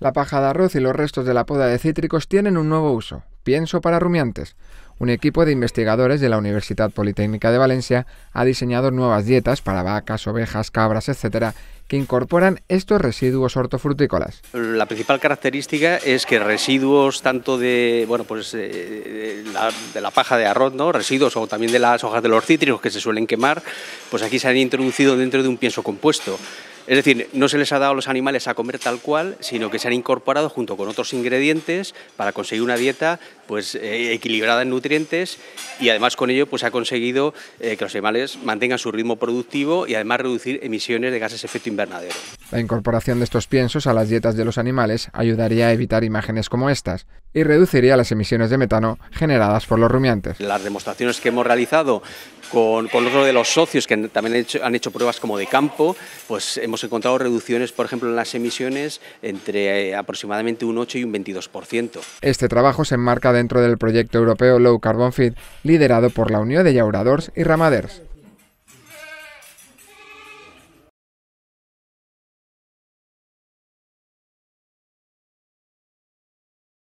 La paja de arroz y los restos de la poda de cítricos tienen un nuevo uso, pienso para rumiantes. Un equipo de investigadores de la Universidad Politécnica de Valencia ha diseñado nuevas dietas para vacas, ovejas, cabras, etc., que incorporan estos residuos hortofrutícolas. La principal característica es que residuos tanto de, bueno, pues, eh, la, de la paja de arroz, ¿no? residuos o también de las hojas de los cítricos que se suelen quemar, pues aquí se han introducido dentro de un pienso compuesto. Es decir, no se les ha dado a los animales a comer tal cual, sino que se han incorporado junto con otros ingredientes para conseguir una dieta pues, eh, equilibrada en nutrientes y además con ello pues, ha conseguido eh, que los animales mantengan su ritmo productivo y además reducir emisiones de gases de efecto invernadero. La incorporación de estos piensos a las dietas de los animales ayudaría a evitar imágenes como estas y reduciría las emisiones de metano generadas por los rumiantes. Las demostraciones que hemos realizado con, con otro de los socios que también han hecho, han hecho, pruebas como de campo, pues hemos encontrado reducciones, por ejemplo, en las emisiones entre eh, aproximadamente un 8 y un 22%. Este trabajo se enmarca de dentro del proyecto europeo Low Carbon Feed liderado por la Unión de Llauradors y Ramaders.